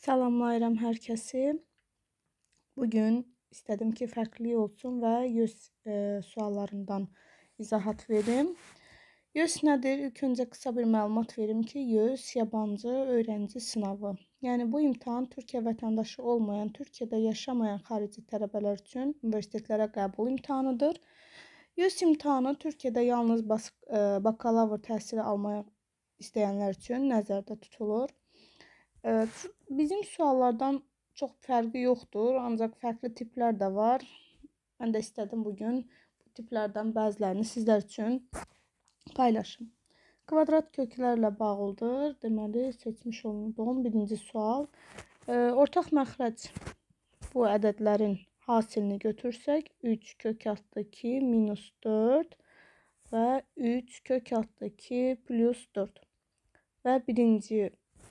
Salamlayıram hər kəsi. Bu gün istədim ki, fərqli olsun və YÖS e, suallarından izahat verim. YÖS nədir? İlk öncə qısa bir məlumat verim ki, YÖS yabancı öyrənci sınavı. Yəni bu imtahan Türkiyə vətəndaşı olmayan, Türkiyədə yaşamayan xarici tələbələr üçün universitetlərə qəbul imtahanıdır. YÖS imtahanı Türkiyədə yalnız bas e, bakalavr təhsili almaq istəyənlər üçün nəzərdə tutulur. E, Bizim suallardan çox fərqi yoxdur, ancaq fərqli tiplər də var. Mən də istədim bu gün bu tiplərdən bəzilərini sizlər üçün paylaşım. Kvadrat köklərlə bağlıdır. Deməli, seçmiş olunduğum birinci sual. E, ortaq məxrəc bu ədədlərin hasilini götürsək, 3 kök altı 2 minus 4 və 3 kök altı 2 plus 4. Və birinci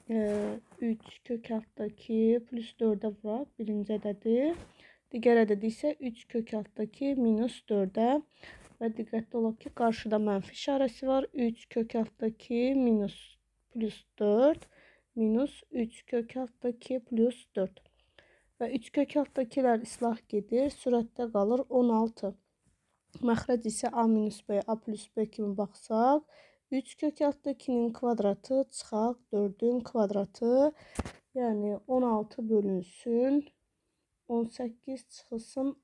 3 kök altdakı plus 4-ə vuraq. Birinci ədədir. Digər ədəd isə 3 kök altdakı minus 4-ə. Və diqqətli olaq ki, qarşıda mənfi işarəsi var. 3 kök altdakı minus plus 4 minus 3 kök altdakı plus 4. Və 3 kök altdakilər islah gedir. Sürətdə qalır 16. Məxrəc isə A minus B, A plus B kimi baxsaq, 3 kök altı 2'nin kvadratı çıxaq 4'ün kvadratı. Yəni 16 bölünsün. 18 çıxılsın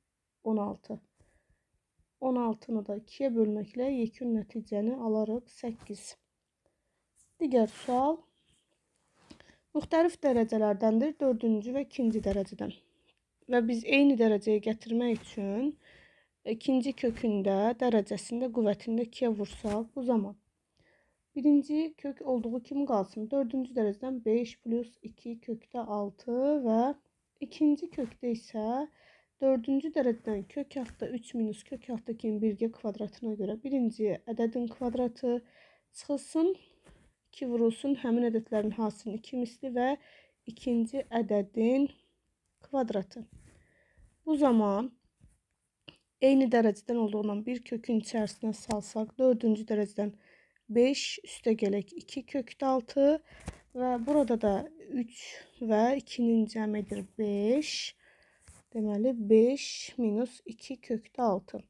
16. 16-nı da 2-yə bölməklə yekun nəticəni alarıq 8. Digər sual müxtəlif dərəcələrdəndir. 4-cü və 2-ci dərəcədən. Və biz eyni dərəcəyə gətirmək üçün ikinci kökündə, dərəcəsində, qüvvətində 2-yə vursaq, bu zaman Birinci kök olduğu kimi qalsın. Dördüncü dərəcədən 5 plus 2 kökdə 6 və ikinci kökdə isə dördüncü dərəcədən kök altda 3 minus kök altda 2-nin birgə kvadratına görə birinci ədədin kvadratı çıxılsın. 2 vurulsun həmin ədədlərin hasilinin 2 misli və ikinci ədədin kvadratı. Bu zaman eyni dərəcədən olduğundan bir kökün içərisinə salsaq, dördüncü dərəcədən 5 üstə gələk 2 kökdə 6 və burada da 3 və 2-nin cəmidir 5. Deməli 5 minus 2 kökdə 6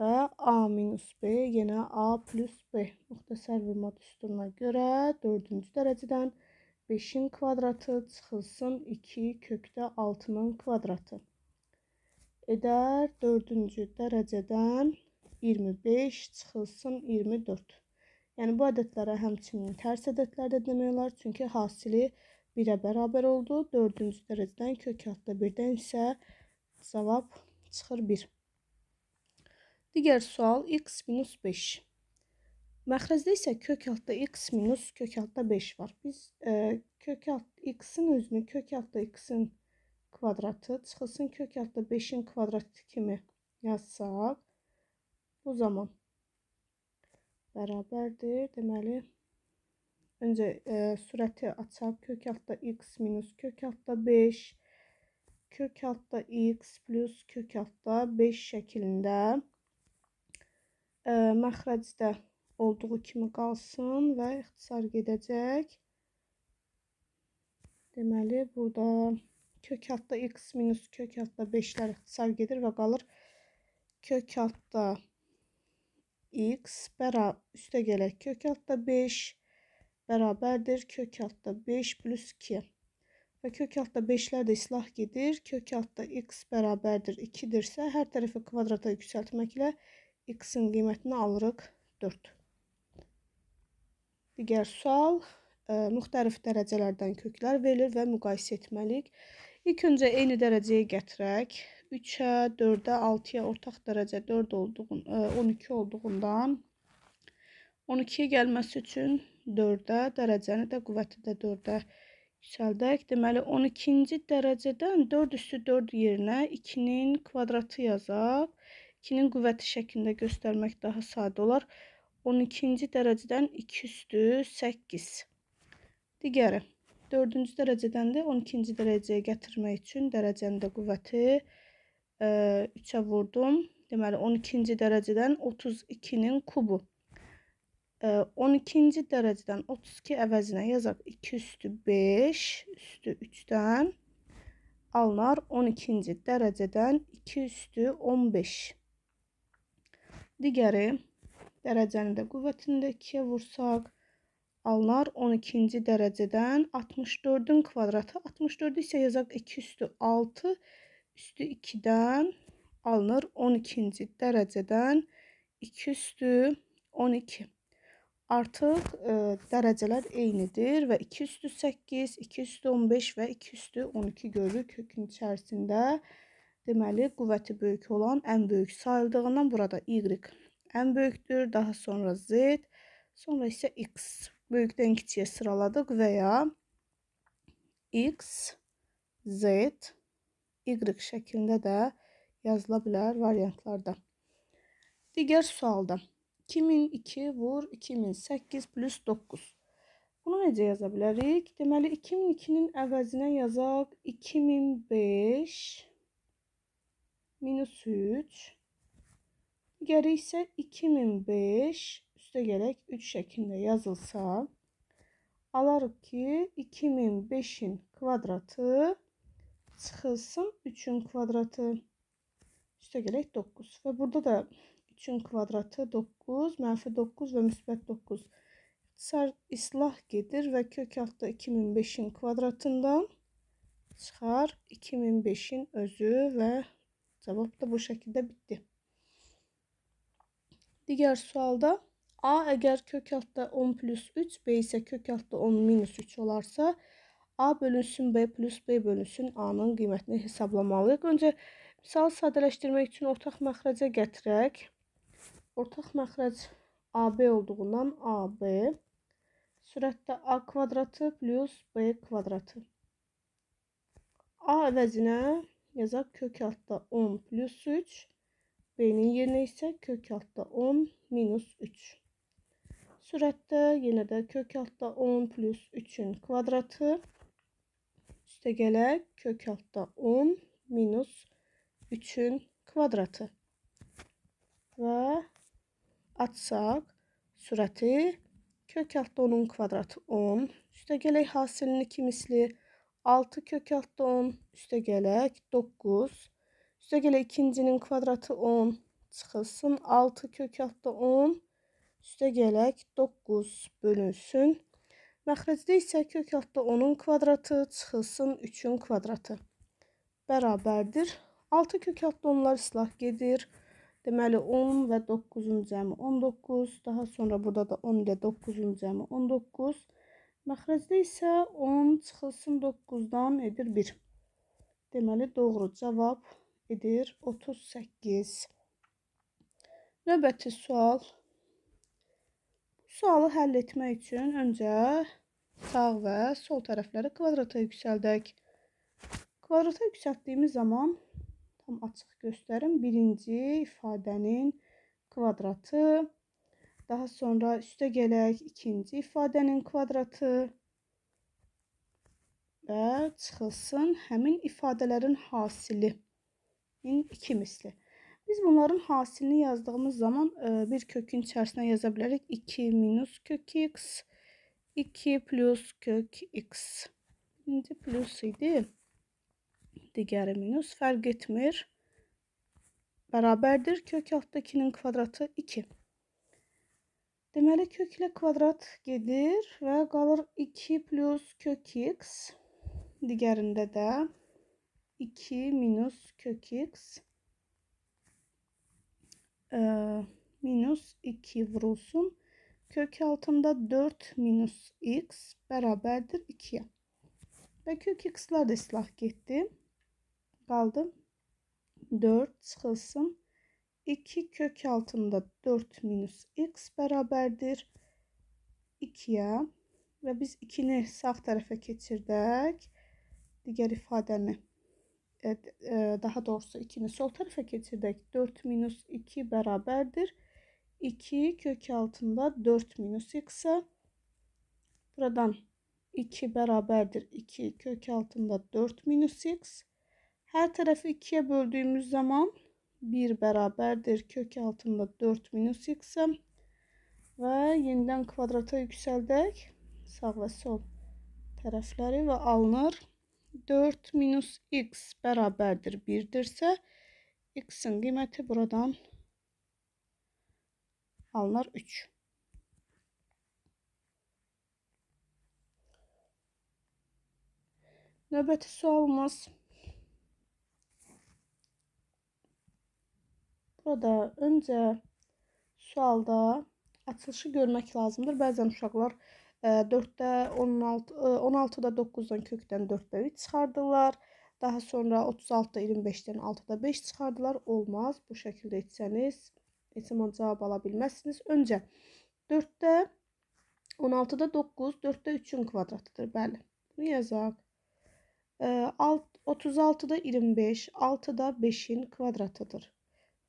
və A minus B yenə A plus B müxtəsər bir mat üstuna görə 4-cü dərəcədən 5-in kvadratı çıxılsın 2 kökdə 6-nın kvadratı edər 4-cü dərəcədən 25 çıxılsın 24. Yəni bu ədədlərə həmçinin tərs ədədlər də demək olar, çünki hasili 1-ə bərabər oldu. 4-cü dərəcədən kök altda 1-dən isə cavab çıxır 1. Digər sual x minus 5. Məxrəcdə isə kök altda x minus kök altda 5 var. Biz e, kök alt x-in özünü kök altda x-in kvadratı çıxılsın kök altda 5-in kvadratı kimi yazsaq, bu zaman bərabərdir. Deməli, öncə e, sürəti açaq. Kök altda x minus kök altda 5 kök altda x plus kök altda 5 şəklində e, məxrəcdə olduğu kimi qalsın və ixtisar gedəcək. Deməli, burada kök altda x minus kök altda 5-lər ixtisar gedir və qalır kök altda 5 x bərabər üstə gələk kök altda 5 bərabərdir kök altda 5 plus 2. Və kök altda 5-lər də islah gedir. Kök altda x bərabərdir 2-dirsə, hər tərəfi kvadrata yüksəltməklə x-in qiymətini alırıq 4. Digər sual ə, e, müxtəlif dərəcələrdən köklər verilir və müqayisə etməliyik. İlk öncə eyni dərəcəyə gətirək. 3-ə, 4-ə, 6-ya ortaq dərəcə 4 olduğun, 12 e, olduğundan 12-yə gəlməsi üçün 4-ə, dərəcəni də qüvvəti də 4-ə yüksəldək. Deməli 12-ci dərəcədən 4 üstü 4 yerinə 2-nin kvadratı yazaq. 2-nin qüvvəti şəklində göstərmək daha sadə olar. 12-ci dərəcədən 2 üstü 8. Digəri 4-cü dərəcədən də 12-ci dərəcəyə gətirmək üçün dərəcənin də qüvvəti 4. 3-ə vurdum. Deməli 12-ci dərəcədən 32-nin kubu. 12-ci dərəcədən 32 əvəzinə yazaq 2 üstü 5 üstü 3-dən alınar 12-ci dərəcədən 2 üstü 15. Digəri dərəcəni də qüvvətində 2-yə vursaq alınar 12-ci dərəcədən 64-ün kvadratı 64 isə yazaq 2 üstü 6 üstü üstü 2-dən alınır 12-ci dərəcədən 2 üstü 12. Artıq e, dərəcələr eynidir və 2 üstü 8, 2 üstü 15 və 2 üstü 12 görürük kökün içərisində. Deməli, qüvvəti böyük olan ən böyük sayıldığından burada y ən böyükdür, daha sonra z, sonra isə x. Böyükdən kiçiyə sıraladıq və ya x, z, y şəklində də yazıla bilər variantlarda. Digər sualda 2002 vur 2008 plus 9. Bunu necə yaza bilərik? Deməli 2002-nin əvəzinə yazaq 2005 minus 3. Digəri isə 2005 üstə gələk 3 şəklində yazılsa alarıq ki 2005'in in kvadratı çıxılsın 3-ün kvadratı üstə gələk 9 və burada da 3-ün kvadratı 9, mənfi 9 və müsbət 9 İxtisar islah gedir və kök altda 2005-in kvadratından çıxar 2005-in özü və cavab da bu şəkildə bitdi. Digər sualda A əgər kök altda 10 plus 3, B isə kök altda 10 minus 3 olarsa, A bölünsün B plus B bölünsün A-nın qiymətini hesablamalıyıq. Öncə misalı sadələşdirmək üçün ortaq məxrəcə gətirək. Ortaq məxrəc AB olduğundan AB sürətdə A kvadratı plus B kvadratı. A əvəzinə yazaq kök altda 10 plus 3, B-nin yerinə isə kök altda 10 minus 3 sürətdə yenə də kök altda 10 plus 3-ün kvadratı üste gele kök altta 10 minus 3'ün kvadratı. ve atsaq sürəti kök altda 10'un kvadratı 10. Üstə gələk hasilin kim misli? 6 kök altda 10. Üstə gələk 9. Üstə gələk ikincinin kvadratı 10. Çıxılsın 6 kök altda 10. Üstə gələk 9 bölünsün Məxrəcdə isə kök altda 10-un kvadratı çıxılsın 3-ün kvadratı bərabərdir. 6 kök altda onlar islah gedir. Deməli 10 və 9-un cəmi 19, daha sonra burada da 10 ilə 9-un cəmi 19. Məxrəcdə isə 10 çıxılsın 9-dan edir 1. Deməli doğru cavab edir 38. Növbəti sual Sualı həll etmək üçün öncə sağ və sol tərəfləri kvadrata yüksəldək. Kvadrata yüksəltdiyimiz zaman tam açıq göstərim. Birinci ifadənin kvadratı. Daha sonra üstə gələk ikinci ifadənin kvadratı. Və çıxılsın həmin ifadələrin hasili. 2 misli. Biz bunların hasilini yazdığımız zaman e, bir kökün içerisine yazabilirik. 2 minus kök x, 2 plus kök x. şimdi plus idi. Digeri minus. Fərq etmir. Bərabərdir. Kök altda nin kvadratı 2. Deməli, kök ilə kvadrat gedir və qalır 2 plus kök x. Digərində də 2 minus kök x. e, minus 2 vurulsun. Kök altında 4 minus x bərabərdir 2-yə. Və kök x-lər də islah getdi. Qaldı 4 çıxılsın. 2 kök altında 4 minus x bərabərdir 2-yə. Və biz 2-ni sağ tərəfə keçirdək. Digər ifadəni E, daha doğrusu 2'ni sol tarafa getirdik. 4 minus 2 beraberdir. 2 kök altında 4 minus x'e buradan 2 beraberdir. 2 kök altında 4 minus x. Her tarafı 2'ye böldüğümüz zaman 1 beraberdir. Kök altında 4 minus x'e ve yeniden kvadrata yükseldik. Sağ ve sol tarafları ve alınır. 4 minus x bərabərdir 1-dirsə, x-in qiyməti buradan alınar 3. Növbəti sualımız Burada öncə sualda açılışı görmək lazımdır. Bəzən uşaqlar 4-də 16, 16-da 9-dan kökdən 4-də 3 çıxardılar. Daha sonra 36-da 25-dən 6-da 5 çıxardılar. Olmaz. Bu şəkildə etsəniz heç zaman cavab ala bilməzsiniz. Öncə 4-də 16-da 9, 4-də 3-ün kvadratıdır. Bəli. Bunu yazaq. 36-da 25, 6-da 5-in kvadratıdır.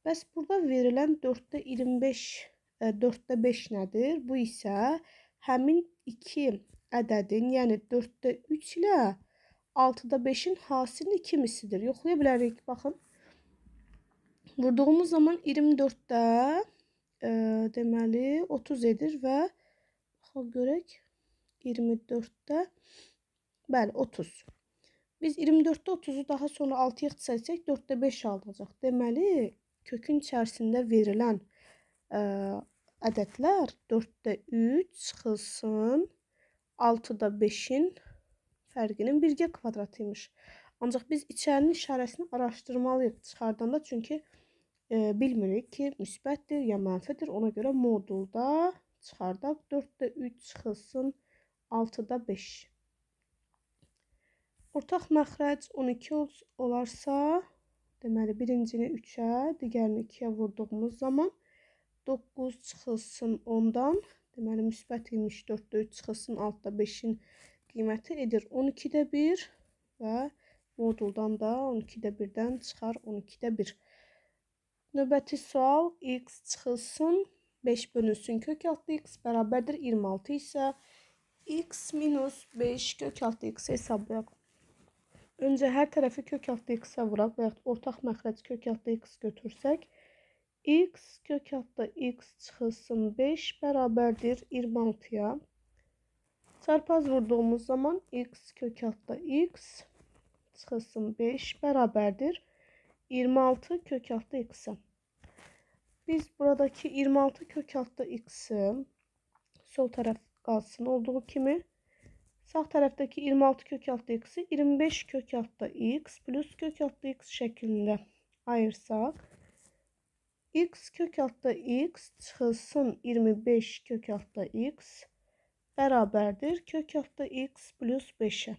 Bəs burada verilən 4-də 25, 4-də 5 nədir? Bu isə həmin 2 ədədin, yəni 4-də 3 ilə 6-da 5-in hasilinin kimisidir? Yoxlaya bilərik. Baxın. Vurduğumuz zaman 24-də e, deməli 30 edir və baxaq görək 24-də bəli 30. Biz 24-də 30-u daha sonra 6-ya ixtisəsək 4-də 5 alınacaq. Deməli kökün içərisində verilən e, ədədlər 4-də 3 çıxılsın 6-da 5-in fərqinin birgə kvadratı imiş. Ancaq biz içərinin işarəsini araşdırmalıyıq çıxardanda çünki e, bilmirik ki, müsbətdir ya mənfidir. Ona görə modulda çıxardaq 4-də 3 çıxılsın 6-da 5. Ortaq məxrəc 12 olarsa, deməli birincini 3-ə, digərini 2-yə vurduğumuz zaman 2 9 çıxılsın 10-dan, deməli müsbət 24-də 3 çıxılsın altda 5-in qiyməti edir 12-də 1 və moduldan da 12-də 1-dən çıxar 12-də 1. Növbəti sual x çıxılsın 5 bölünsün kök altı x bərabərdir 26 isə x minus 5 kök altı x hesablayaq. Öncə hər tərəfi kök altı x-ə vuraq və yaxud ortaq məxrəc kök altı x götürsək, x kök altında x çıkılsın 5 beraberdir 26'ya. Çarpaz vurduğumuz zaman x kök altında x çıkılsın 5 beraberdir 26 kök altında x'e. Biz buradaki 26 kök altında x'i sol taraf kalsın olduğu kimi sağ taraftaki 26 kök altında x'i 25 kök altında x plus kök altında x şeklinde ayırsak x kök altta x çıxılsın 25 kök altta x bərabərdir kök altta x plus 5-ə.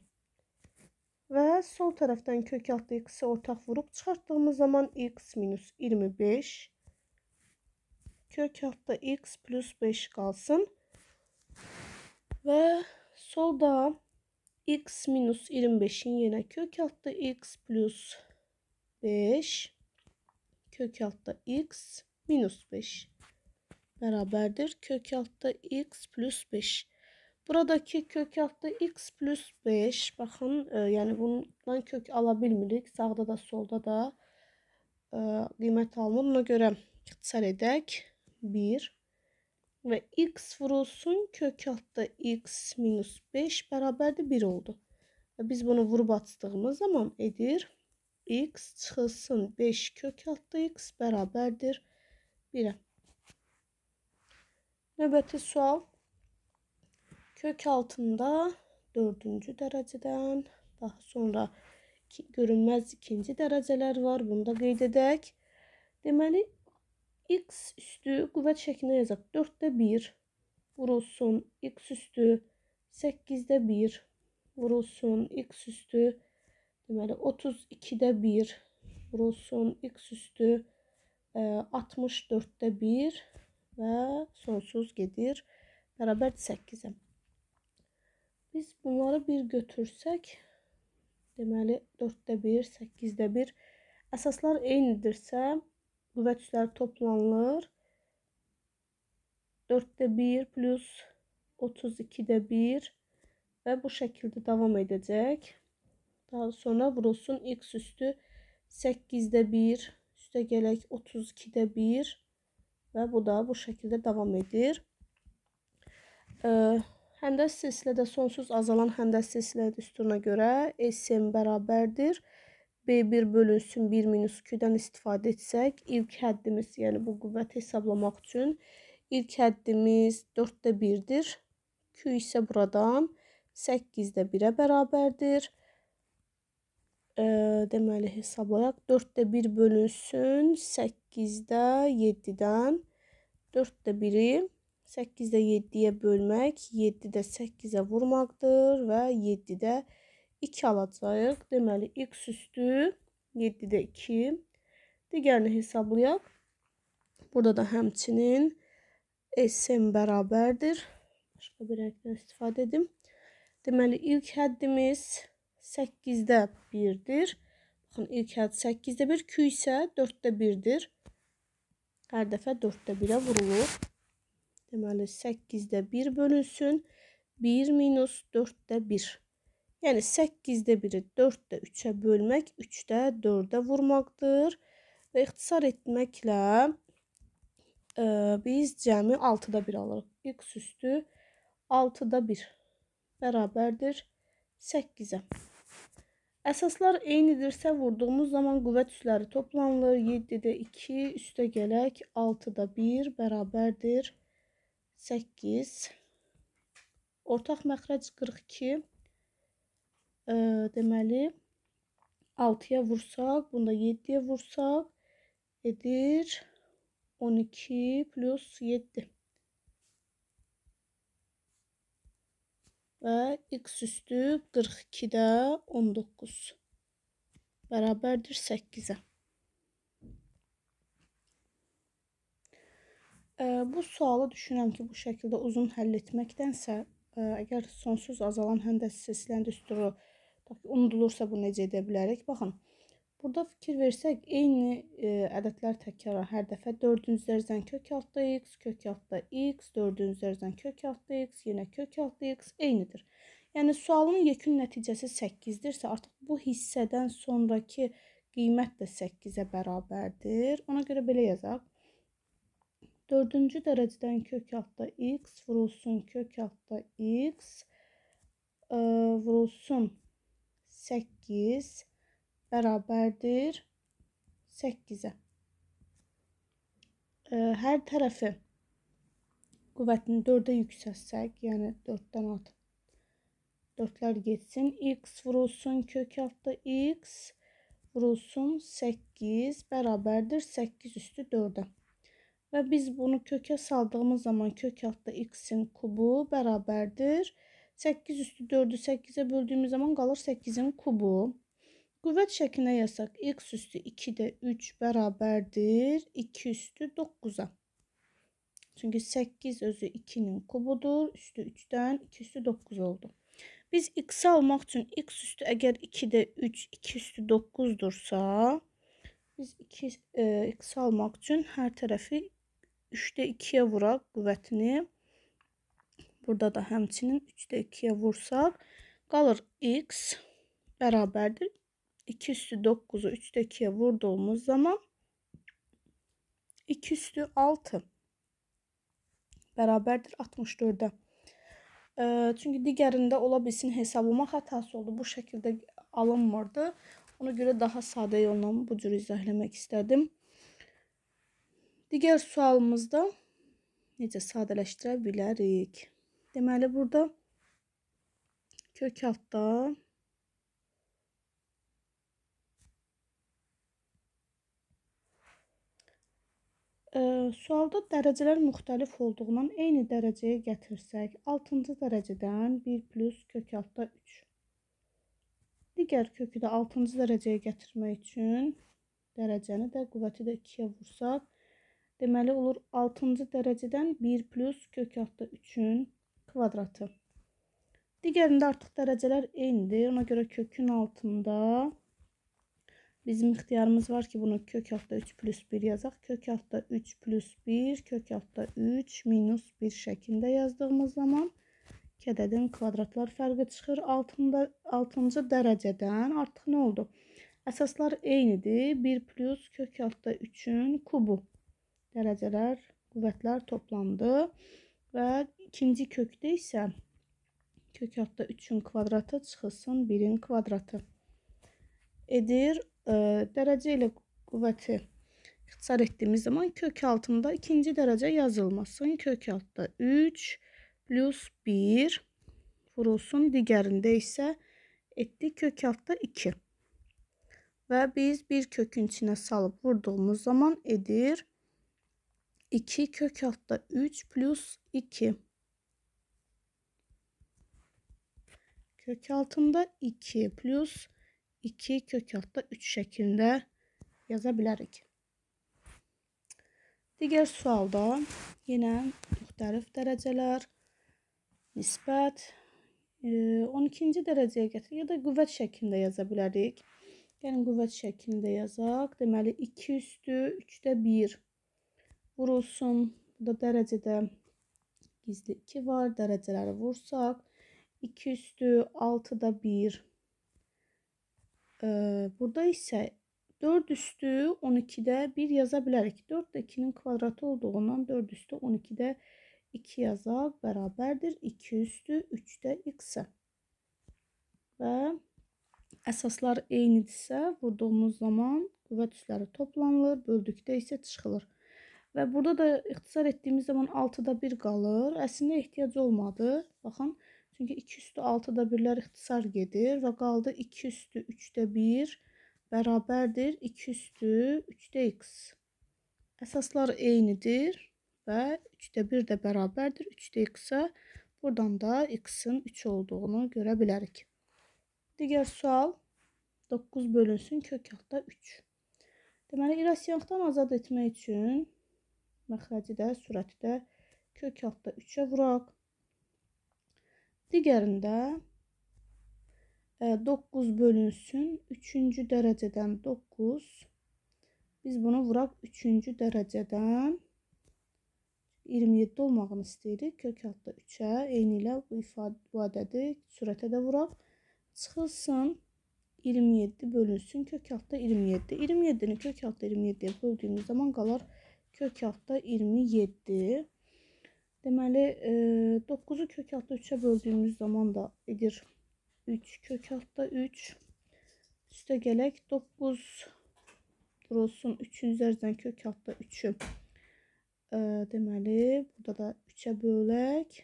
Və sol tərəfdən kök altı x'i ortak ortaq vurub çıxartdığımız zaman x minus 25 kök altı x plus 5 kalsın Və solda x minus 25'in in kök altı x plus 5 kök altta x minus 5 beraberdir. Kök altta x plus 5. Buradaki kök altta x plus 5 baxın e, yəni bundan kök ala bilmirik. Sağda da solda da e, qiymət alınır. Buna görə ixtisar edək. 1 və x vurulsun kök altda x minus 5 bərabərdir 1 oldu. Və biz bunu vurub açdığımız zaman edir x çıxılsın 5 kök altda x bərabərdir 1-ə. Növbəti sual. Kök altında dördüncü dərəcədən, daha sonra ki, görünməz ikinci dərəcələr var. Bunu da qeyd edək. Deməli, x üstü qüvvət şəklində yazaq. 4-də 1 vurulsun, x üstü 8-də 1 vurulsun, x üstü 8 Deməli 32-də 1 vurulsun x üstü ə, 64-də 1 və sonsuz gedir. Bərabər 8-ə. Biz bunları bir götürsək, deməli 4-də 1, 8-də 1 əsaslar eynidirsə, qüvvət üsləri toplanılır. 4-də 1 plus 32-də 1 və bu şəkildə davam edəcək. Daha sonra burulsun x üstü 8-də 1 üstə gələk 32-də 1 və bu da bu şəkildə davam edir. Həndəs silsilədə sonsuz azalan həndəs silsilə düsturuna görə SM bərabərdir. B1 bölünsün 1 minus 2-dən istifadə etsək, ilk həddimiz, yəni bu qüvvəti hesablamaq üçün ilk həddimiz 4-də 1-dir. Q isə buradan 8-də 1-ə bərabərdir e, deməli hesablayaq. 4-də 1 bölünsün 8-də 7-dən. 4-də 1-i 8-də 7-yə bölmək 7-də 8-ə vurmaqdır və 7-də 2 alacağıq. Deməli x üstü 7-də 2. Digərini hesablayaq. Burada da həmçinin sm bərabərdir. Başqa bir rəqdən istifadə edim. Deməli ilk həddimiz 8-də 1-dir. Baxın, ilk hədəf 8-də 1, Q isə 4-də 1-dir. Hər dəfə 4-də 1-ə vurulur. Deməli, 8-də 1 bölünsün. 1 minus 4-də 1. Yəni, 8-də 1-i 4-də 3-ə bölmək, 3-də 4-də vurmaqdır. Və ixtisar etməklə ə, e, biz cəmi 6-da 1 alırıq. X üstü 6-da 1 bərabərdir 8-ə. Əsaslar eynidirsə, vurduğumuz zaman qüvvət üsləri toplanılır. 7-də 2 üstə gələk 6-da 1 bərabərdir 8. Ortaq məxrəc 42. E, deməli 6-ya vursaq, bunda 7-yə vursaq edir 12 plus 7. və x üstü 42-də 19 bərabərdir 8-ə. Bu sualı düşünürəm ki, bu şəkildə uzun həll etməkdənsə, əgər sonsuz azalan həndəsi sesləndi üstürü unudulursa bu necə edə bilərik? Baxın, Burada fikir versək, eyni e, ədədlər təkrar hər dəfə 4-ün üzərindən kök altda x, kök altda x, 4-ün üzərindən kök altda x, yenə kök altda x eynidir. Yəni sualın yekun nəticəsi 8-dirsə, artıq bu hissədən sonrakı qiymət də 8-ə bərabərdir. Ona görə belə yazaq. 4-cü dərəcədən kök altda x vurulsun kök altda x ə, e, vurulsun 8 bərabərdir 8-ə. Hər tərəfi qüvvətini 4-ə yüksəlsək, yəni 4-dən at. 4-lər getsin, x vurulsun kök altı x vurulsun 8 bərabərdir 8 üstü 4-ə. Və biz bunu kökə saldığımız zaman kök altda x-in kubu bərabərdir. 8 üstü 4-ü 8-ə böldüyümüz zaman qalır 8-in kubu. Qüvvət şəklinə yazsaq, x üstü 2 də 3 bərabərdir 2 üstü 9-a. Çünki 8 özü 2-nin kubudur. Üstü 3-dən 2 üstü 9 oldu. Biz x almaq üçün x üstü əgər 2-də 3, 2 üstü 9-dursa, biz 2, e, x almaq üçün hər tərəfi 3-də 2-yə vuraq qüvvətini. Burada da həmçinin 3-də 2-yə vursaq, qalır x bərabərdir 2 üstü 9'u 3'te 2'ye vurduğumuz zaman 2 üstü 6 bərabərdir 64-də. E, çünki digərində ola bilsin hesablama xətası oldu. Bu şəkildə alınmırdı. Ona görə daha sadə yolla bu cür izahləmək istədim. Digər sualımızda necə sadələşdirə bilərik? Deməli burada kök altda E, sualda dərəcələr müxtəlif olduğundan eyni dərəcəyə gətirsək, 6-cı dərəcədən 1 plus kök altda 3. Digər kökü də 6-cı dərəcəyə gətirmək üçün dərəcəni də qüvvəti də 2-yə vursaq, deməli olur 6-cı dərəcədən 1 plus kök altda 3-ün kvadratı. Digərində artıq dərəcələr eynidir, ona görə kökün altında Bizim ixtiyarımız var ki bunu kök altda 3 plus 1 yazaq. Kök altda 3 plus 1, kök altda 3 minus 1 şəklində yazdığımız zaman kədədin kvadratlar fərqi çıxır. Altında, 6-cı dərəcədən artıq nə oldu? Əsaslar eynidir. 1 plus kök altda 3-ün kubu. Dərəcələr, qüvvətlər toplandı. Və ikinci kökdə isə kök altda 3-ün kvadratı çıxılsın 1-in kvadratı. Edir E, derece ile kuvveti ixtisar ettiğimiz zaman kök altında ikinci derece yazılmasın. Kök altında 3 plus 1 vurulsun. Digərində ise etdi kök altında 2. Ve biz bir kökün içine salıp vurduğumuz zaman edir 2 kök altında 3 plus 2. Kök altında 2 plus 2 kök altda 3 şəklində yaza bilərik. Digər sualda yenə müxtəlif dərəcələr, nisbət, 12-ci e, dərəcəyə gətirir ya da qüvvət şəklində yaza bilərik. Gəlin yəni qüvvət şəklində yazaq. Deməli 2 üstü 3-də 1 vurulsun. Bu da dərəcədə gizli 2 var. Dərəcələri vursaq 2 üstü 6-da 1 Burada isə 4 üstü 12-də 1 yaza bilərik. 4 də 2-nin kvadratı olduğundan 4 üstü 12-də 2 yazaq. Bərabərdir 2 üstü 3-də x-ə. Və əsaslar eynidirsə, vurduğumuz zaman qüvvət üsləri toplanılır, böldükdə isə çıxılır. Və burada da ixtisar etdiyimiz zaman 6-da 1 qalır. Əslində ehtiyac olmadı. Baxın, Çünki 2 üstü 6-da 1-lər ixtisar gedir və qaldı 2 üstü 3-də 1 bərabərdir 2 üstü 3-də x. Əsaslar eynidir və 3-də 1 də bərabərdir 3-də x-ə. Buradan da x-in 3 olduğunu görə bilərik. Digər sual 9 bölünsün kök altda 3. Deməli, irasiyonqdan azad etmək üçün məxrəci də, sürəti də kök altda 3-ə vuraq. Digərində 9 e, bölünsün 3-cü dərəcədən 9 biz bunu vuraq 3-cü dərəcədən 27 olmağını istəyirik. Kök altda 3-ə eyni ilə bu ifadə bu ədədi sürətə də vuraq. Çıxılsın 27 bölünsün kök altda 27. 27-ni kök altda 27-yə böldüyümüz zaman qalar kök altda 27. Deməli, 9-u kök altda 3-ə böldüyümüz zaman da edir 3 kök altda 3. Üstə gələk 9 durulsun 3-ün üzərindən kök altda 3-ü. Deməli, burada da 3-ə bölək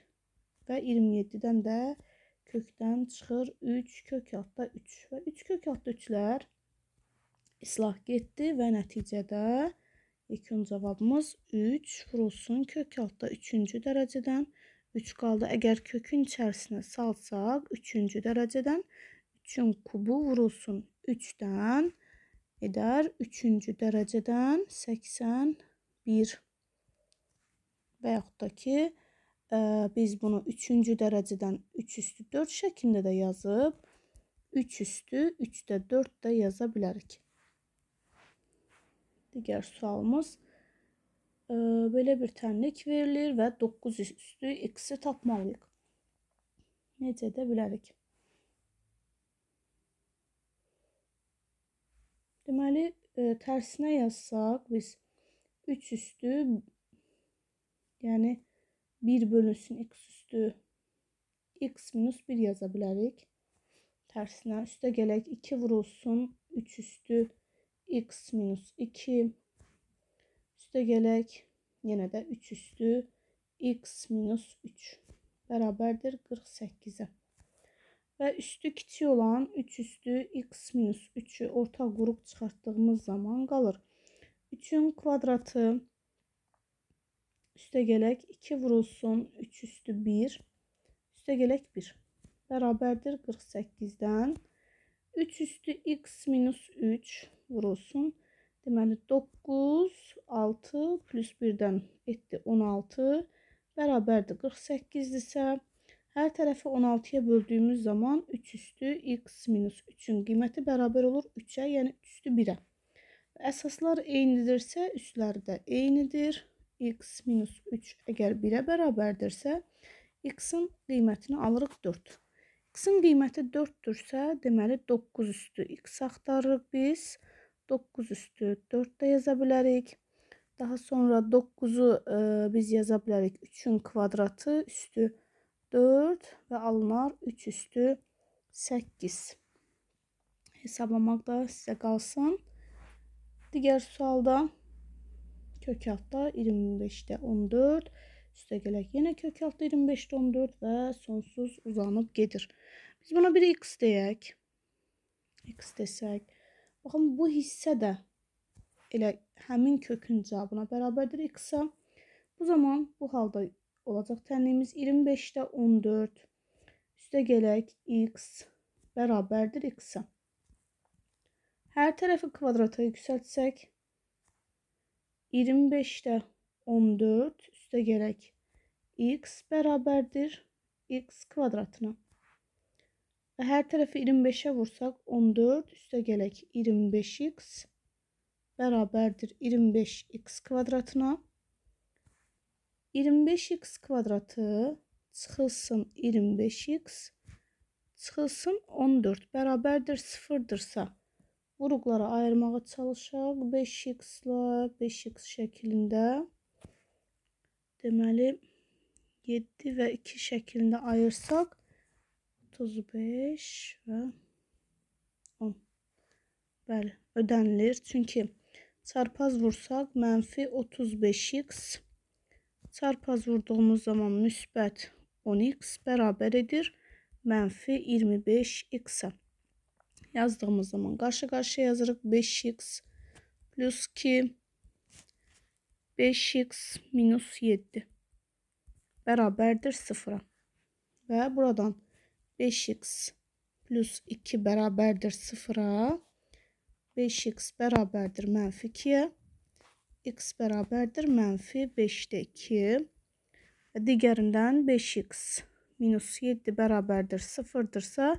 və 27-dən də kökdən çıxır 3 kök altda 3 və 3 kök altda 3-lər islah getdi və nəticədə İlk ön cavabımız 3 vurulsun kök altda 3-cü dərəcədən 3 qaldı. Əgər kökün içərisinə salsaq 3-cü dərəcədən 3-ün kubu vurulsun 3-dən edər 3-cü dərəcədən 81 və yaxud da ki ə, e, biz bunu 3-cü dərəcədən 3 üstü 4 şəklində də yazıb 3 üstü 3-də 4 də yaza bilərik. diğer sualımız ee, e, belə bir tənlik verilir və 9 üstü x-i tapmalıyıq. Necə edə bilərik? Deməli, e, tərsinə yazsaq biz 3 üstü yəni 1 bölünsün x üstü x minus 1 yaza bilərik. Tərsinə üstə gələk 2 vurulsun 3 üstü 1 x minus 2 üstə gələk. Yenə də 3 üstü x minus 3 bərabərdir 48-ə. Və üstü kiçik olan 3 üstü x minus 3-ü orta qrup çıxartdığımız zaman qalır. 3-ün kvadratı üstə gələk 2 vurulsun 3 üstü 1 üstə gələk 1 bərabərdir 48-dən 3 üstü x minus 3 vurulsun. Deməli 9, 6 plus 1-dən etdi 16 bərabərdir 48-dirsə, hər tərəfi 16-ya böldüyümüz zaman 3 üstü x minus 3-ün qiyməti bərabər olur 3-ə, yəni 3 üstü 1-ə. Əsaslar eynidirsə, üstləri də eynidir. x minus 3 əgər 1-ə bərabərdirsə, x-in qiymətini alırıq 4. X-in qiyməti 4-dürsə, deməli 9 üstü x axtarırıq biz. 4 9 üstü 4 də yaza bilərik. Daha sonra 9-u e, biz yaza bilərik 3-ün kvadratı üstü 4 və alınar 3 üstü 8. Hesablamaq da sizə qalsın. Digər sualda kök altda 25-də 14, üstə gələk yenə kök altda 25-də 14 və sonsuz uzanıb gedir. Biz buna bir x deyək. x desək Baxın, bu hissə də elə həmin kökün cavabına bərabərdir x-a. Bu zaman bu halda olacaq tənliyimiz 25-də 14 üstə gələk x bərabərdir x-a. Hər tərəfi kvadrata yüksəltsək 25-də 14 üstə gələk x bərabərdir x kvadratına. Hər tərəfi 25-ə vursaq 14 üstə gələk 25x bərabərdir 25x kvadratına. 25x kvadratı çıxılsın 25x çıxılsın 14 bərabərdir 0-dırsa vuruqlara ayırmağa çalışaq 5x ilə 5x şəklində. Deməli 7 və 2 şəklində ayırsaq 35 ve 10. Bəli, ödənilir. Çünki çarpaz vursaq mənfi 35x çarpaz vurduğumuz zaman müsbət 10x bərabər edir mənfi 25 x Yazdığımız zaman karşı karşı yazırıq 5x plus 2 5x minus 7 bərabərdir 0-a. Və buradan 5x plus 2 beraberdir 0'a. 5x beraberdir menfi 2'ye. x beraberdir menfi 5'te 2. Digerinden 5x minus 7 beraberdir 0'dırsa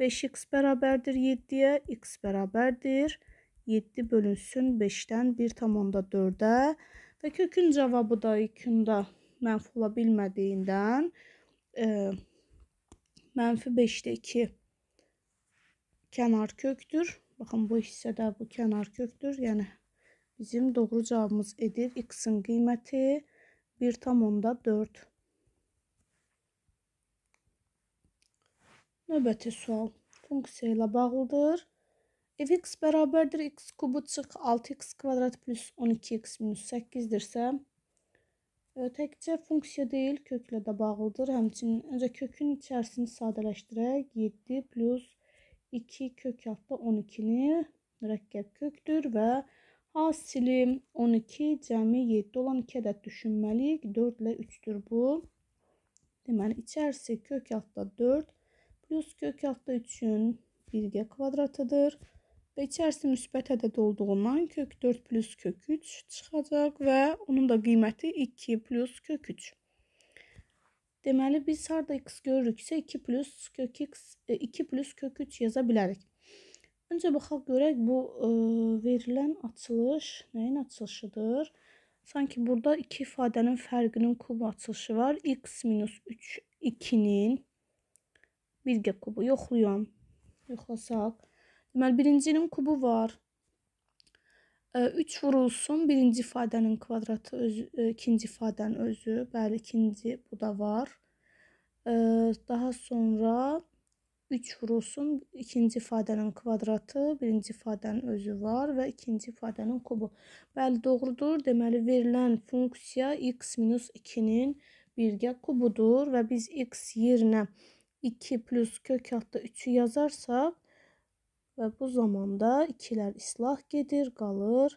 5x beraberdir 7'ye. x beraberdir 7 e, bölünsün 5'ten 1 tam onda 4'e. Və kökün cevabı da ikunda mənfi ola bilmədiyindən e, mənfi 5-də 2 kənar kökdür. Baxın, bu hissədə bu kənar kökdür. Yəni, bizim doğru cavabımız edir. X-in qiyməti 1,4. Növbəti sual funksiya ilə bağlıdır. fx bərabərdir x kubu çıx 6x kvadrat plus 12x minus 8-dirsə, Təkcə funksiya deyil, köklə də bağlıdır. Həmçinin öncə kökün içərisini sadələşdirək. 7 plus 2 kök altda 12-ni mürəkkəb kökdür və hasili 12 cəmi 7 olan 2 ədəd düşünməliyik. 4 ilə 3-dür bu. Deməli, içərisi kök altda 4 plus kök altda 3-ün birgə kvadratıdır və içərisi müsbət ədəd olduğundan kök 4 plus kök 3 çıxacaq və onun da qiyməti 2 plus kök 3. Deməli, biz harada x görürüksə 2 plus kök x, 2 e, plus kök 3 yaza bilərik. Öncə baxaq görək bu ə, e, verilən açılış nəyin açılışıdır? Sanki burada iki ifadənin fərqinin kub açılışı var. x minus 3, 2-nin birgə kubu yoxluyam. Yoxlasaq Deməli birincinin kubu var. 3 vurulsun birinci ifadənin kvadratı özü, ikinci ifadənin özü, bəli ikinci bu da var. Daha sonra 3 vurulsun ikinci ifadənin kvadratı, birinci ifadənin özü var və ikinci ifadənin kubu. Bəli doğrudur. Deməli verilən funksiya x 2-nin birgə kubudur və biz x yerinə 2 kök altı 3-ü yazarsaq Və bu zamanda ikilər islah gedir, qalır.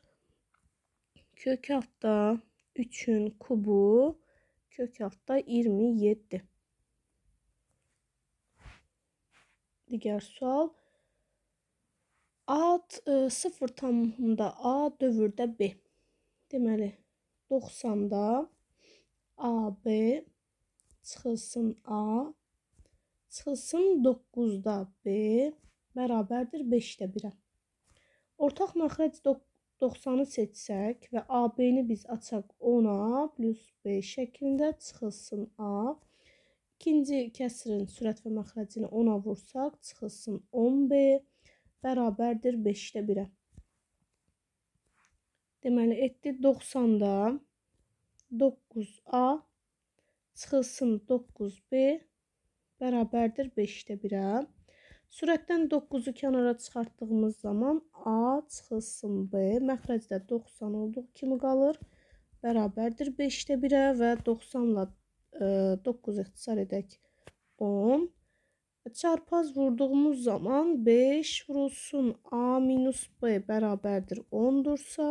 Kök altda 3-ün kubu kök altda 27. Digər sual. A 0 e, tamında A dövrdə B. Deməli 90-da AB çıxılsın A, çıxılsın 9-da B, bərabərdir 5də 1-ə. Ortaq məxrəc 90-ı seçsək və AB-ni biz açaq 10-a plus B şəklində çıxılsın A. İkinci kəsirin sürət və məxrəcini 10-a vursaq çıxılsın 10B bərabərdir 5də 1-ə. Deməli etdi 90-da 9A çıxılsın 9B bərabərdir 5də 1-ə. Sürətdən 9-u kənara çıxartdığımız zaman A çıxılsın B. Məxrəcdə 90 olduğu kimi qalır. Bərabərdir 5-də 1-ə və 90 ilə e, 9 ixtisar edək 10. Çarpaz vurduğumuz zaman 5 vurulsun A minus B bərabərdir 10-dursa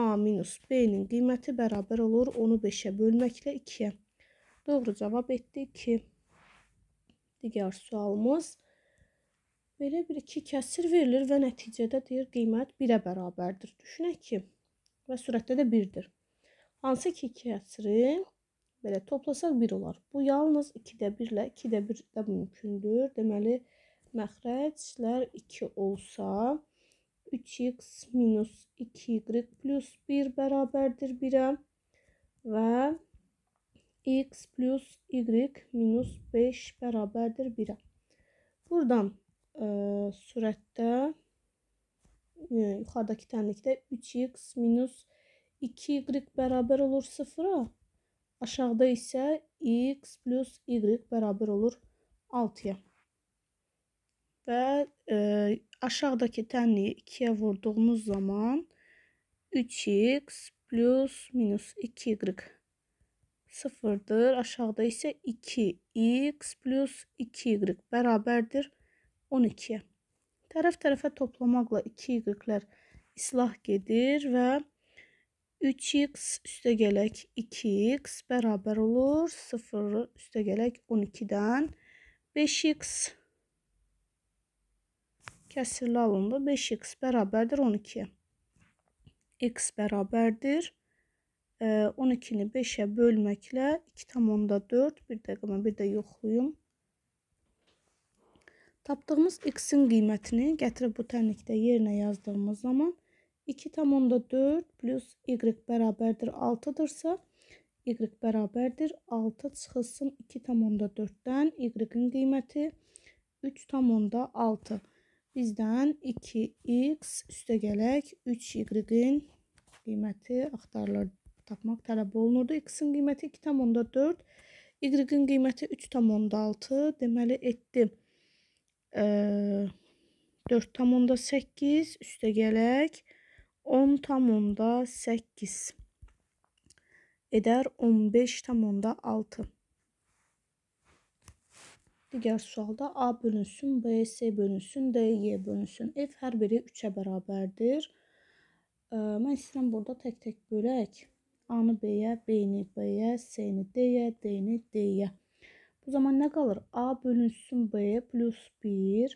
A minus B-nin qiyməti bərabər olur onu 5-ə bölməklə 2-yə. Doğru cavab etdi 2. Digər sualımız 2. Belə bir iki kəsir verilir və nəticədə deyir qiymət 1-ə bərabərdir. Düşünək ki, və sürətdə də 1-dir. Hansı ki, kəsiri belə toplasaq 1 olar. Bu yalnız 2-də 1 ilə 2-də 1 də mümkündür. Deməli, məxrəclər 2 olsa, 3x minus 2y plus 1 bərabərdir 1-ə və x plus y minus 5 bərabərdir 1-ə. Buradan Ee, e, surətdə e, yuxarıdakı tənlikdə 3x minus 2y bərabər olur 0-a. Aşağıda isə x plus y bərabər olur 6-ya. Və e, aşağıdakı tənliyi 2 vurduğumuz zaman 3x plus minus 2y sıfırdır, dır Aşağıda isə 2x plus 2y bərabərdir 12-yə. Tərəf-tərəfə toplamaqla 2 y-lər islah gedir və 3x üstə gələk 2x bərabər olur 0 üstə gələk 12-dən 5x kəsirli alındı 5x bərabərdir 12-yə x bərabərdir 12-ni 5-ə bölməklə 2,4 bir dəqiqə mən bir də yoxlayım Tapdığımız x-in qiymətini gətirib bu tənlikdə yerinə yazdığımız zaman 2,4 plus y bərabərdir 6-dırsa, y bərabərdir 6 çıxılsın 2,4-dən y-in qiyməti 3,6. Bizdən 2x üstə gələk 3y-in qiyməti axtarılır, tapmaq tələb olunurdu. x-in qiyməti 2,4, y-in qiyməti 3,6 deməli etdi. e, ee, 4 tam onda 8 üstə gələk 10 tam onda 8 edər 15 tam onda 6. Diğer sualda A bölünsün, B, C bölünsün, D, Y bölünsün. F her biri 3 beraberdir. Ee, ben E, burada tek tek bölək. A'nı nı B-yə, B-ni B-yə, D-yə, d D-yə. Bu zaman nə qalır? A bölünsün B plus 1.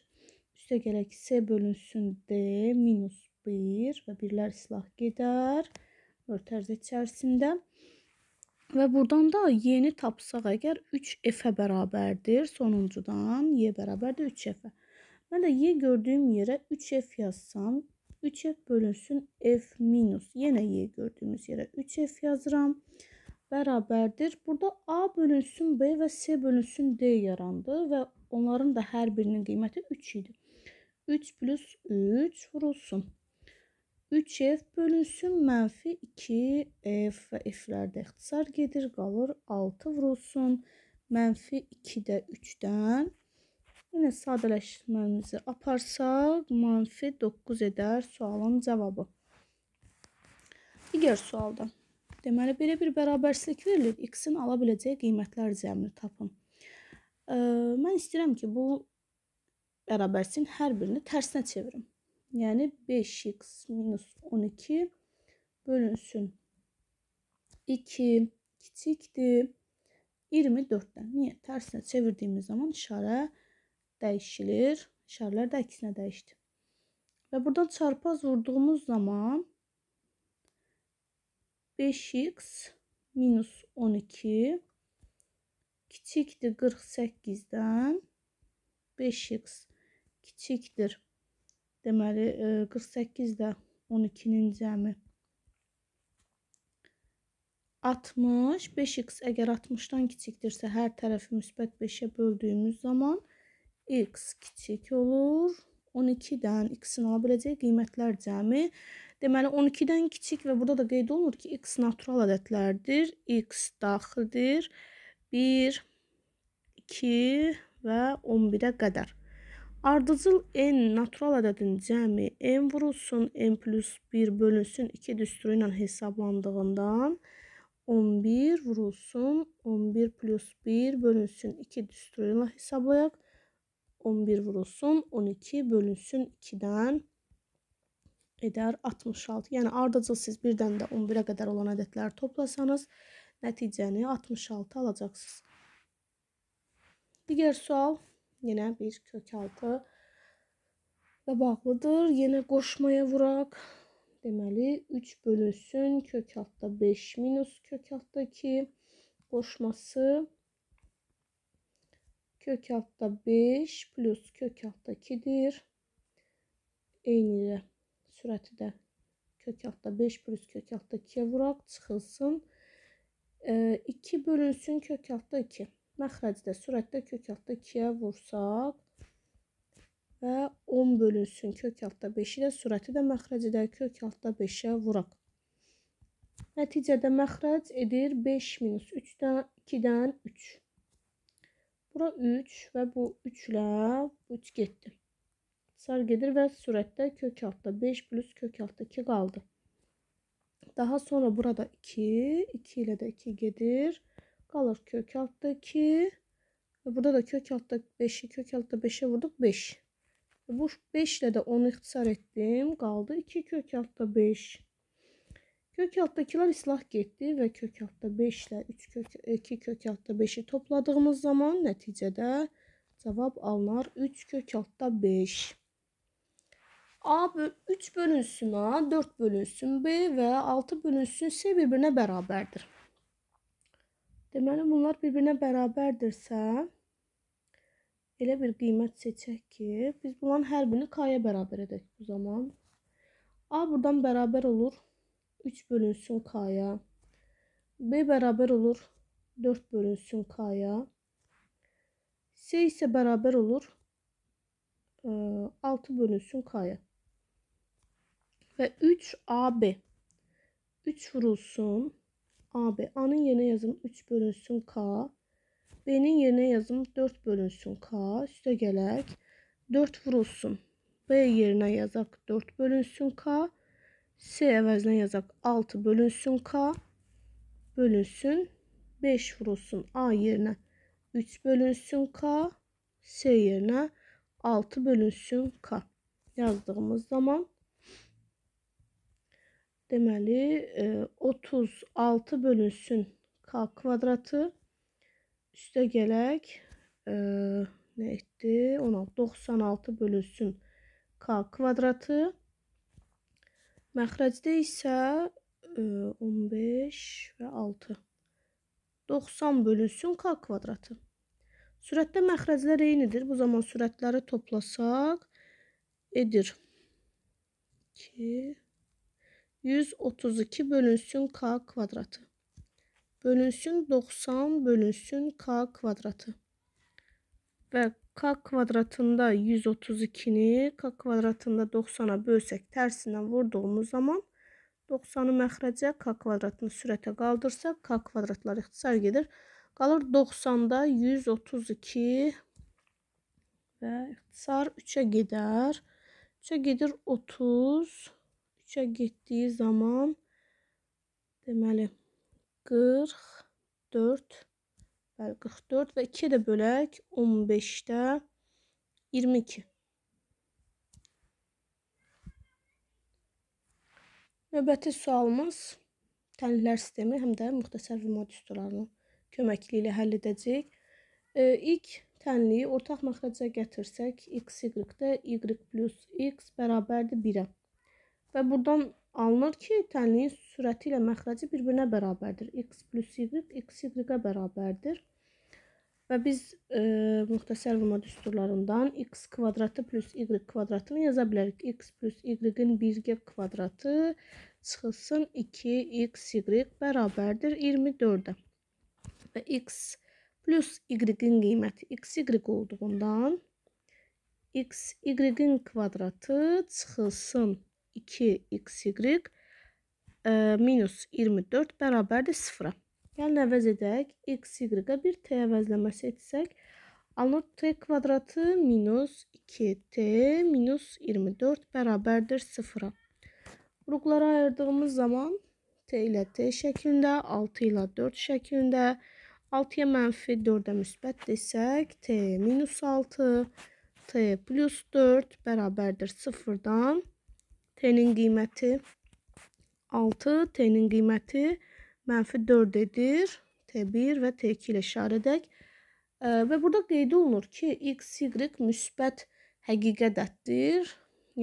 Üstə gələk C bölünsün D minus 1 və birlər islah gedər. Örtərz içərisində. Və buradan da y-ni tapsaq əgər 3f-ə bərabərdir. Sonuncudan y bərabərdir 3f-ə. Mən də y gördüyüm yerə 3f yazsam, 3f bölünsün f minus. Yenə y gördüyümüz yerə 3f yazıram bərabərdir. Burada A bölünsün B və C bölünsün D yarandı və onların da hər birinin qiyməti 3 idi. 3 plus 3 vurulsun. 3F bölünsün mənfi 2F və F-lərdə ixtisar gedir. Qalır 6 vurulsun. Mənfi 2 də 3-dən. Yenə sadələşməmizi aparsaq, mənfi 9 edər sualın cavabı. Digər sualda. Deməli, belə bir bərabərsizlik verilir. X-in ala biləcəyi qiymətlər cəmini tapın. E, mən istəyirəm ki, bu bərabərsizin hər birini tərsinə çevirim. Yəni 5x minus 12 bölünsün 2 kiçikdir 24-dən. Niyə? Tərsinə çevirdiyimiz zaman işarə dəyişilir. İşarələr də əksinə dəyişdi. Və buradan çarpaz vurduğumuz zaman 5x minus 12 kiçikdir 48-dən 5x kiçikdir. Deməli, 48 də 12-nin cəmi 60, 5x əgər 60-dan kiçikdirsə, hər tərəfi müsbət 5-ə böldüyümüz zaman x kiçik olur. 12-dən x-in ala biləcək qiymətlər cəmi Deməli 12-dən kiçik və burada da qeyd olunur ki, x natural ədədlərdir. x daxildir 1 2 və 11-ə qədər. Ardıcıl n natural ədədin cəmi n vurulsun, n plus 1 bölünsün 2 düsturu ilə hesablandığından 11 vurulsun, 11 plus 1 bölünsün 2 düsturu ilə hesablayaq. 11 vurulsun, 12 bölünsün 2-dən edər 66. Yəni ardıcıl siz birdən də 11-ə qədər olan ədədləri toplasanız, nəticəni 66 alacaqsınız. Digər sual yenə bir kök altı və bağlıdır. Yenə qoşmaya vuraq. Deməli 3 bölünsün kök altda 5 minus kök altda 2 qoşması kök altda 5 plus kök altda 2-dir. Eyni ilə sürəti də kök altda 5 plus kök altda 2-yə vuraq, çıxılsın. 2 e, bölünsün kök altda 2. Məxrəcdə sürətdə kök altda 2-yə vursaq və 10 bölünsün kök altda 5-i də sürəti də məxrəcdə kök altda 5-ə vuraq. Nəticədə məxrəc edir 5 minus 3-dən 2-dən 3. Bura 3 və bu 3 ilə 3 getdi sar gedir və sürətdə kök altda 5 plus kök altda 2 qaldı. Daha sonra burada 2, 2 ilə də 2 gedir. Qalır kök altda 2. Və burada da kök altda 5'i kök altda 5'e vurduq 5. Və bu 5 ilə də 10'u ixtisar etdim. Qaldı 2 kök altda 5. Kök altdakılar islah getdi və kök altda 5 ilə 3 kök 2 kök altda 5-i topladığımız zaman nəticədə cavab alınar 3 kök altda 5. A 3 bölünsün A, 4 bölünsün B ve 6 bölünsün C birbirine beraberdir. Deməli, bunlar birbirine beraberdirse bərabərdirsə, elə bir qiymət seçək ki, biz bunların her birini k beraber bərabər edək bu zaman. A buradan beraber olur 3 bölünsün K'ya, B beraber olur 4 bölünsün K'ya, C ise beraber olur 6 bölünsün K'ya ve 3 AB. 3 vurulsun. AB. A'nın yerine yazım 3 bölünsün K. B'nin yerine yazım 4 bölünsün K. Üste gelək. 4 vurulsun. B yerine yazak 4 bölünsün K. c əvəzinə yazak 6 bölünsün K. Bölünsün 5 vurulsun. A yerine 3 bölünsün K. c yerine 6 bölünsün K. Yazdığımız zaman Deməli 36 e, bölünsün k kvadratı üstə gələk e, nə etdi? 16 96 bölünsün k kvadratı. Məxrəcdə isə e, 15 və 6. 90 bölünsün k kvadratı. Sürətdə məxrəclər eynidir. Bu zaman sürətləri toplasaq edir 2 132 bölünsün k kvadratı. Bölünsün 90 bölünsün k kvadratı. Və k kvadratında 132-ni k kvadratında 90-a bölsək tərsindən vurduğumuz zaman 90-ı məxrəcə k kvadratını sürətə qaldırsaq k kvadratlar ixtisar gedir. Qalır 90-da 132 və ixtisar 3-ə gedər. 3-ə gedir 30 3-ə getdiyi zaman deməli 44 bəli 44 və 2 də bölək 15-də 22. Növbəti sualımız tənliklər sistemi həm də müxtəsər və maddi üsullarının köməkli ilə həll edəcəyik. E, ilk tənliyi ortaq məxrəcə gətirsək, x y-də y plus x bərabərdir 1-ə. Və buradan alınır ki, tənliyin sürəti ilə məxrəci bir-birinə bərabərdir. x plus y, x y-ə bərabərdir. Və biz e, müxtəsər vurma düsturlarından x kvadratı plus y kvadratını yaza bilərik. x plus y-in 1 kvadratı çıxılsın 2x y bərabərdir 24-ə. Və x plus y-in qiyməti x y olduğundan x y-in kvadratı çıxılsın 24 2xy e, minus 24 bərabərdir 0-a. Gəlin əvəz edək. x, y bir t əvəzləməsi etsək, alınır t kvadratı minus 2t minus 24 bərabərdir 0'a. a ayırdığımız zaman t ile t şəklində, 6 ile 4 şəklində, 6-ya mənfi 4-ə müsbət desək, t minus 6, t plus 4 bərabərdir 0'dan. dan T-nin qiyməti 6, T-nin qiyməti mənfi 4 edir. T1 və T2 ilə işarə edək. Və burada qeyd olunur ki, x, y müsbət həqiqədətdir.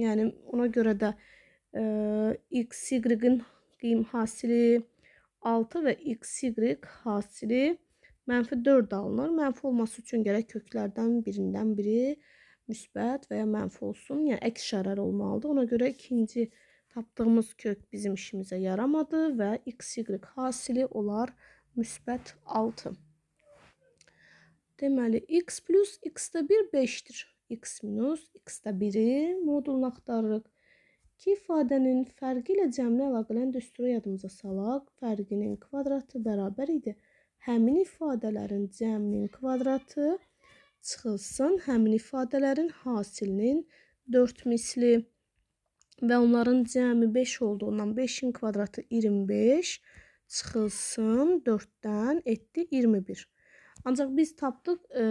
Yəni, ona görə də ə, x, y-in qeym hasili 6 və x, y hasili mənfi 4 alınır. Mənfi olması üçün gərək köklərdən birindən biri alınır müsbət və ya mənfi olsun, yəni əks şərar olmalıdır. Ona görə ikinci tapdığımız kök bizim işimizə yaramadı və xy hasili olar müsbət 6. Deməli, x plus x-də 1 5-dir. x minus x-də 1-i modulunu axtarırıq. İki ifadənin fərqi ilə cəmli əlaqələn düsturu yadımıza salaq. Fərqinin kvadratı bərabər idi. Həmin ifadələrin cəmlinin kvadratı çıxılsın, həmin ifadələrin hasilinin 4 misli və onların cəmi 5 olduğundan 5-in kvadratı 25 çıxılsın 4-dən etdi 21. Ancaq biz tapdıq e,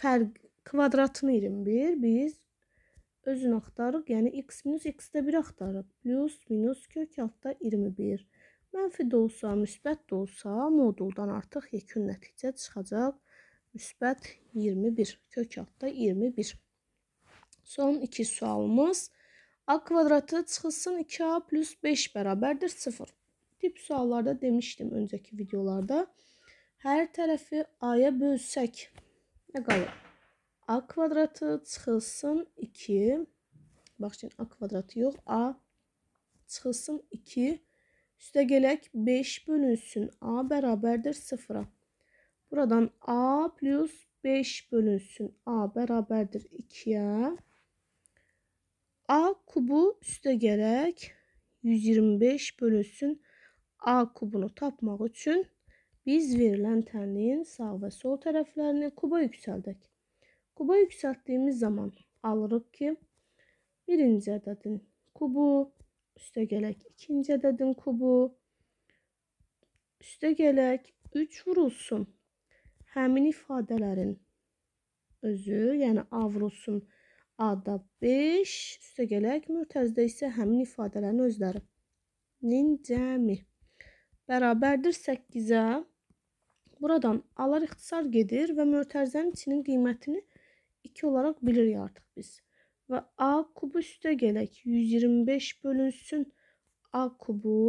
fərq kvadratını 21 biz özün axtarırıq, yəni x minus x-də 1 axtarırıq. Plus minus kök altda 21. Mənfi də olsa, müsbət də olsa moduldan artıq yekun nəticə çıxacaq müsbət 21. Kök altda 21. Son iki sualımız. A kvadratı çıxılsın 2A plus 5 bərabərdir 0. Tip suallarda demişdim öncəki videolarda. Hər tərəfi A-ya bölsək nə qalır? A kvadratı çıxılsın 2. Baxın A kvadratı yox. A çıxılsın 2. Üstə gələk 5 bölünsün. A bərabərdir 0-a. Buradan a plus 5 bölünsün. a beraberdir 2'ye. a kubu üste gerek 125 bölünsün. a kubunu tapmak için biz verilen tənliyin sağ ve sol taraflarını kuba yüksəldik. Kuba yüksəltdiyimiz zaman alırıq ki, birinci ədədin kubu, üstə gələk ikinci ədədin kubu, üstə gələk 3 vurulsun. həmin ifadələrin özü, yəni avrosun A-da 5, üstə gələk, mötəzdə isə həmin ifadələrin özləri. Nin cəmi bərabərdir 8-ə. Buradan alar ixtisar gedir və mötərzənin içinin qiymətini 2 olaraq bilirik artıq biz. Və A kubu üstə gələk 125 bölünsün A kubu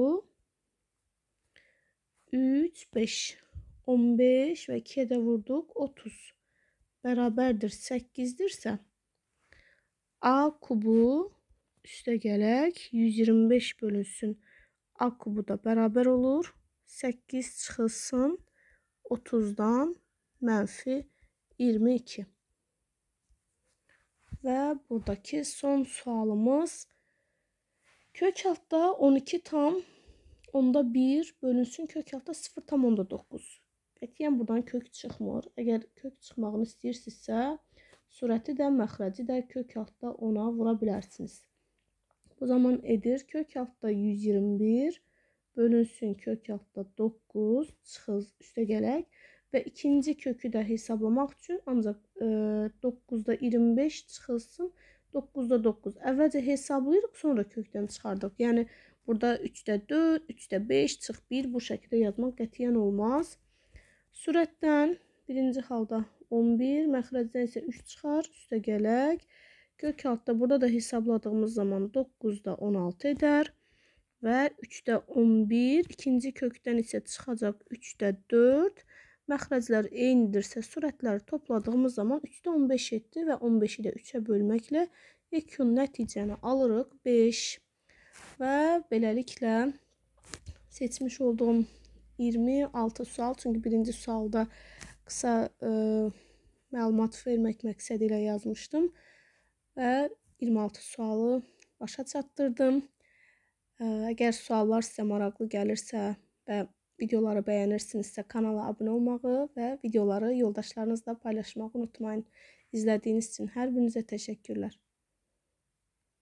3, 5. 15 ve 2'ye de vurduk 30. Beraberdir 8'dirse A kubu üstte gerek 125 bölünsün. A kubu da beraber olur. 8 çıxılsın 30'dan mənfi 22. Ve buradaki son sualımız kök altta 12 tam onda 1 bölünsün kök altta 0 tam onda 9. Qətiyyən buradan kök çıxmır. Əgər kök çıxmağını istəyirsinizsə, sürəti də, məxrəci də kök altda ona vura bilərsiniz. Bu zaman edir kök altda 121 bölünsün kök altda 9 çıxız üstə gələk və ikinci kökü də hesablamaq üçün ancaq e, 9-da 25 çıxılsın. 9-da 9. Əvvəlcə hesablayırıq, sonra kökdən çıxardıq. Yəni burada 3-də 4, 3-də 5 çıx 1 bu şəkildə yazmaq qətiyyən olmaz. Sürətdən birinci halda 11, məxrəcdən isə 3 çıxar, üstə gələk. Gök altda burada da hesabladığımız zaman 9-da 16 edər və 3-də 11, ikinci kökdən isə çıxacaq 3-də 4. Məxrəclər eynidirsə, sürətləri topladığımız zaman 3-də 15 etdi və 15-i də 3-ə bölməklə yekun nəticəni alırıq 5. Və beləliklə seçmiş olduğum 26 sual. Çünki birinci sualda qısa ə, e, məlumat vermək məqsədi ilə yazmışdım və 26 sualı başa çatdırdım. Ə, e, əgər suallar sizə maraqlı gəlirsə və videoları bəyənirsinizsə kanala abunə olmağı və videoları yoldaşlarınızla paylaşmağı unutmayın. İzlədiyiniz üçün hər birinizə təşəkkürlər.